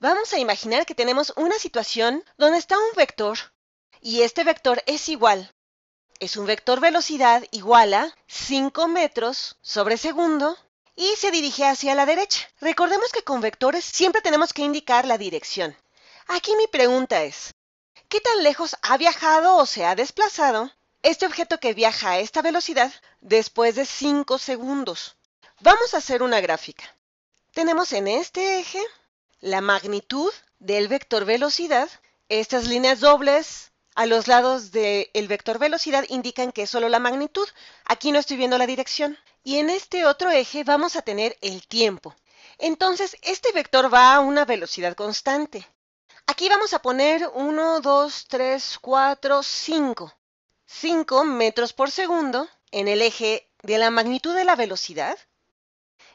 vamos a imaginar que tenemos una situación donde está un vector y este vector es igual. Es un vector velocidad igual a 5 metros sobre segundo y se dirige hacia la derecha. Recordemos que con vectores siempre tenemos que indicar la dirección. Aquí mi pregunta es, ¿qué tan lejos ha viajado o se ha desplazado este objeto que viaja a esta velocidad después de 5 segundos? Vamos a hacer una gráfica. Tenemos en este eje la magnitud del vector velocidad. Estas líneas dobles a los lados del vector velocidad indican que es solo la magnitud. Aquí no estoy viendo la dirección. Y en este otro eje vamos a tener el tiempo. Entonces, este vector va a una velocidad constante. Aquí vamos a poner 1, 2, 3, 4, 5. 5 metros por segundo en el eje de la magnitud de la velocidad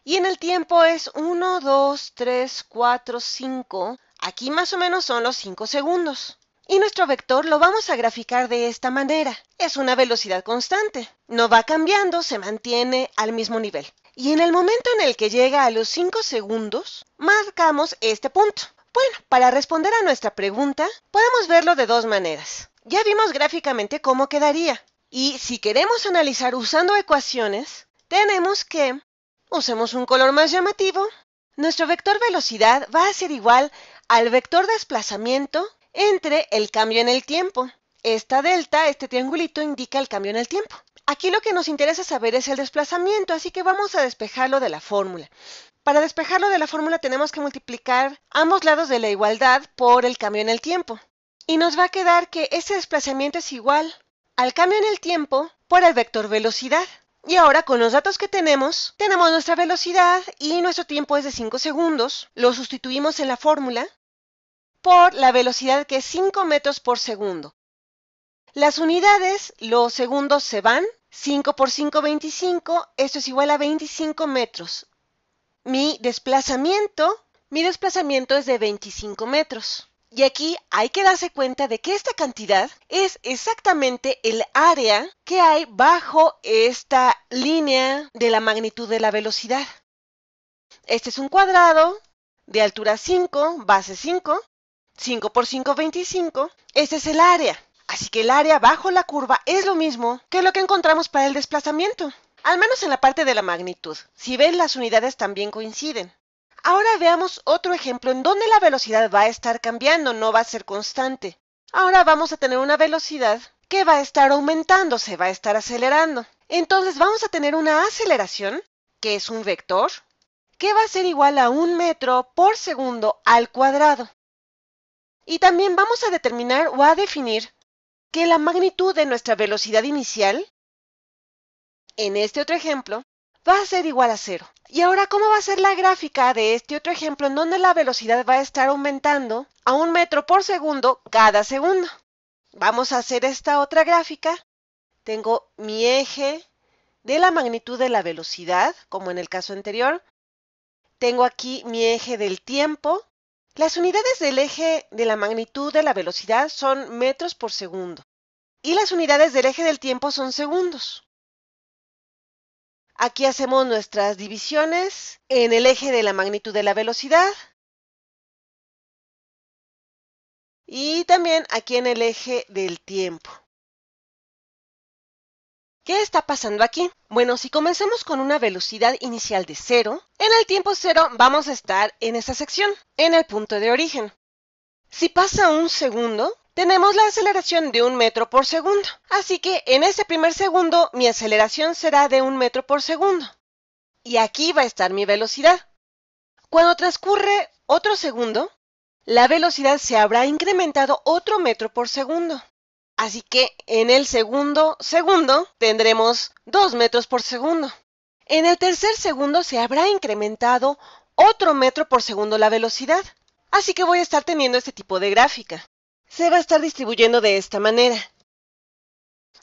y en el tiempo es 1, 2, 3, 4, 5. Aquí más o menos son los 5 segundos. Y nuestro vector lo vamos a graficar de esta manera. Es una velocidad constante. No va cambiando, se mantiene al mismo nivel. Y en el momento en el que llega a los 5 segundos, marcamos este punto. Bueno, para responder a nuestra pregunta, podemos verlo de dos maneras. Ya vimos gráficamente cómo quedaría. Y si queremos analizar usando ecuaciones, tenemos que usemos un color más llamativo. Nuestro vector velocidad va a ser igual al vector desplazamiento entre el cambio en el tiempo. Esta delta, este triangulito, indica el cambio en el tiempo. Aquí lo que nos interesa saber es el desplazamiento, así que vamos a despejarlo de la fórmula. Para despejarlo de la fórmula tenemos que multiplicar ambos lados de la igualdad por el cambio en el tiempo. Y nos va a quedar que ese desplazamiento es igual al cambio en el tiempo por el vector velocidad. Y ahora con los datos que tenemos, tenemos nuestra velocidad y nuestro tiempo es de 5 segundos. Lo sustituimos en la fórmula por la velocidad que es 5 metros por segundo. Las unidades, los segundos se van. 5 por 5, 25. Esto es igual a 25 metros. Mi desplazamiento, mi desplazamiento es de 25 metros. Y aquí hay que darse cuenta de que esta cantidad es exactamente el área que hay bajo esta línea de la magnitud de la velocidad. Este es un cuadrado de altura 5, base 5, 5 por 5, 25. Este es el área. Así que el área bajo la curva es lo mismo que lo que encontramos para el desplazamiento. Al menos en la parte de la magnitud. Si ven, las unidades también coinciden. Ahora veamos otro ejemplo en donde la velocidad va a estar cambiando, no va a ser constante. Ahora vamos a tener una velocidad que va a estar aumentando, se va a estar acelerando. Entonces vamos a tener una aceleración, que es un vector, que va a ser igual a un metro por segundo al cuadrado. Y también vamos a determinar o a definir que la magnitud de nuestra velocidad inicial, en este otro ejemplo, va a ser igual a cero. Y ahora, ¿cómo va a ser la gráfica de este otro ejemplo en donde la velocidad va a estar aumentando a un metro por segundo cada segundo? Vamos a hacer esta otra gráfica. Tengo mi eje de la magnitud de la velocidad, como en el caso anterior. Tengo aquí mi eje del tiempo. Las unidades del eje de la magnitud de la velocidad son metros por segundo. Y las unidades del eje del tiempo son segundos. Aquí hacemos nuestras divisiones en el eje de la magnitud de la velocidad. Y también aquí en el eje del tiempo. ¿Qué está pasando aquí? Bueno, si comenzamos con una velocidad inicial de cero, en el tiempo cero vamos a estar en esa sección, en el punto de origen. Si pasa un segundo, tenemos la aceleración de un metro por segundo. Así que en ese primer segundo mi aceleración será de un metro por segundo. Y aquí va a estar mi velocidad. Cuando transcurre otro segundo, la velocidad se habrá incrementado otro metro por segundo. Así que en el segundo segundo tendremos 2 metros por segundo. En el tercer segundo se habrá incrementado otro metro por segundo la velocidad. Así que voy a estar teniendo este tipo de gráfica se va a estar distribuyendo de esta manera.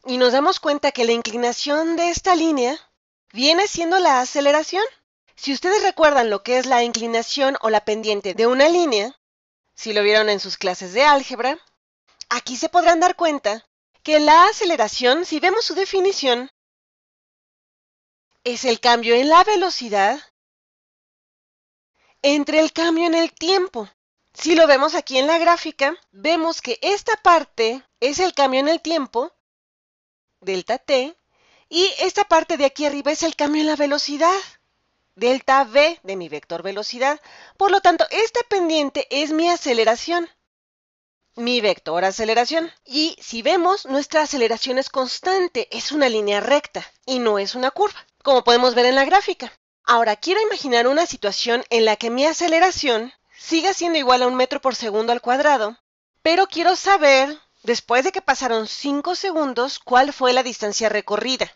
Y nos damos cuenta que la inclinación de esta línea viene siendo la aceleración. Si ustedes recuerdan lo que es la inclinación o la pendiente de una línea, si lo vieron en sus clases de álgebra, aquí se podrán dar cuenta que la aceleración, si vemos su definición, es el cambio en la velocidad entre el cambio en el tiempo. Si lo vemos aquí en la gráfica, vemos que esta parte es el cambio en el tiempo, delta t, y esta parte de aquí arriba es el cambio en la velocidad, delta v de mi vector velocidad. Por lo tanto, esta pendiente es mi aceleración, mi vector aceleración. Y si vemos, nuestra aceleración es constante, es una línea recta y no es una curva, como podemos ver en la gráfica. Ahora, quiero imaginar una situación en la que mi aceleración sigue siendo igual a un metro por segundo al cuadrado, pero quiero saber, después de que pasaron 5 segundos, cuál fue la distancia recorrida.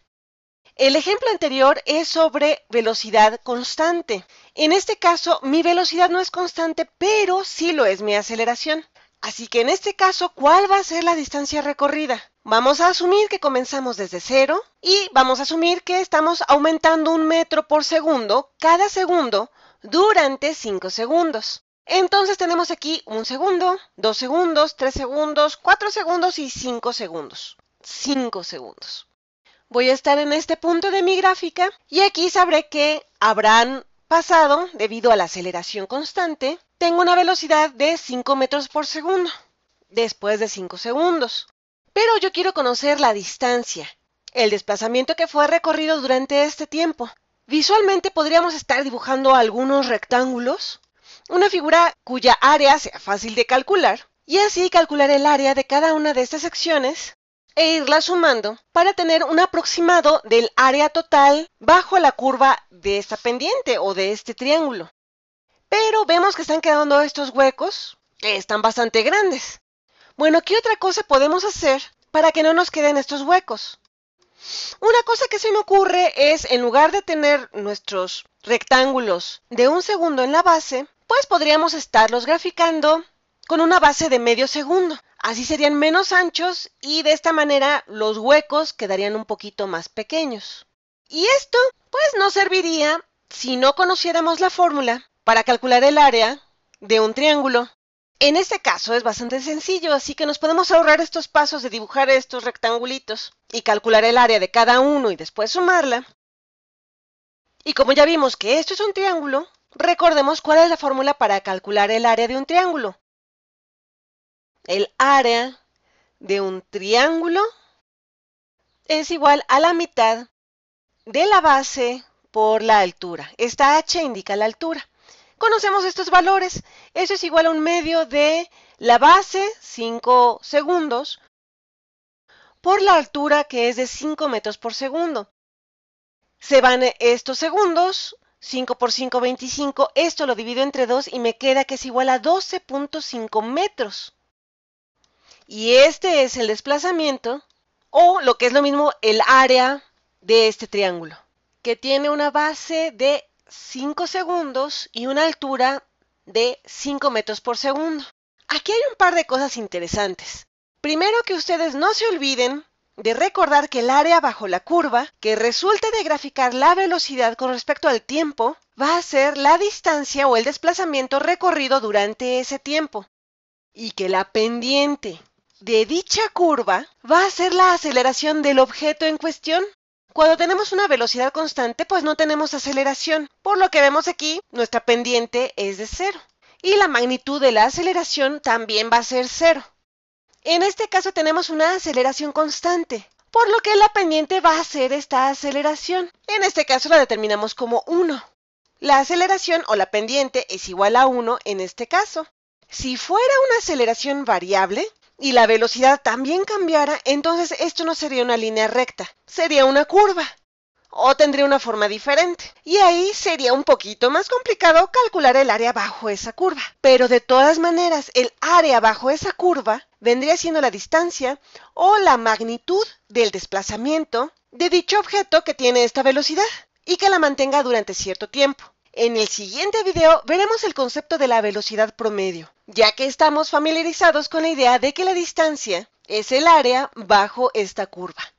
El ejemplo anterior es sobre velocidad constante. En este caso, mi velocidad no es constante, pero sí lo es mi aceleración. Así que en este caso, ¿cuál va a ser la distancia recorrida? Vamos a asumir que comenzamos desde cero y vamos a asumir que estamos aumentando un metro por segundo cada segundo durante 5 segundos. Entonces tenemos aquí un segundo, dos segundos, tres segundos, cuatro segundos y cinco segundos. Cinco segundos. Voy a estar en este punto de mi gráfica y aquí sabré que habrán pasado, debido a la aceleración constante, tengo una velocidad de 5 metros por segundo, después de 5 segundos. Pero yo quiero conocer la distancia, el desplazamiento que fue recorrido durante este tiempo. Visualmente podríamos estar dibujando algunos rectángulos una figura cuya área sea fácil de calcular, y así calcular el área de cada una de estas secciones e irla sumando para tener un aproximado del área total bajo la curva de esta pendiente o de este triángulo. Pero vemos que están quedando estos huecos que están bastante grandes. Bueno, ¿qué otra cosa podemos hacer para que no nos queden estos huecos? Una cosa que se me ocurre es, en lugar de tener nuestros rectángulos de un segundo en la base, pues podríamos estarlos graficando con una base de medio segundo. Así serían menos anchos y de esta manera los huecos quedarían un poquito más pequeños. Y esto pues no serviría si no conociéramos la fórmula para calcular el área de un triángulo. En este caso es bastante sencillo, así que nos podemos ahorrar estos pasos de dibujar estos rectangulitos y calcular el área de cada uno y después sumarla. Y como ya vimos que esto es un triángulo, Recordemos cuál es la fórmula para calcular el área de un triángulo. El área de un triángulo es igual a la mitad de la base por la altura. Esta h indica la altura. Conocemos estos valores. Eso es igual a un medio de la base, 5 segundos, por la altura que es de 5 metros por segundo. Se van estos segundos 5 por 5, 25. Esto lo divido entre 2 y me queda que es igual a 12.5 metros. Y este es el desplazamiento, o lo que es lo mismo, el área de este triángulo, que tiene una base de 5 segundos y una altura de 5 metros por segundo. Aquí hay un par de cosas interesantes. Primero que ustedes no se olviden de recordar que el área bajo la curva, que resulte de graficar la velocidad con respecto al tiempo, va a ser la distancia o el desplazamiento recorrido durante ese tiempo. Y que la pendiente de dicha curva va a ser la aceleración del objeto en cuestión. Cuando tenemos una velocidad constante, pues no tenemos aceleración. Por lo que vemos aquí, nuestra pendiente es de cero. Y la magnitud de la aceleración también va a ser cero. En este caso tenemos una aceleración constante, por lo que la pendiente va a ser esta aceleración. En este caso la determinamos como 1. La aceleración o la pendiente es igual a 1 en este caso. Si fuera una aceleración variable y la velocidad también cambiara, entonces esto no sería una línea recta, sería una curva o tendría una forma diferente. Y ahí sería un poquito más complicado calcular el área bajo esa curva. Pero de todas maneras, el área bajo esa curva vendría siendo la distancia o la magnitud del desplazamiento de dicho objeto que tiene esta velocidad y que la mantenga durante cierto tiempo. En el siguiente video veremos el concepto de la velocidad promedio, ya que estamos familiarizados con la idea de que la distancia es el área bajo esta curva.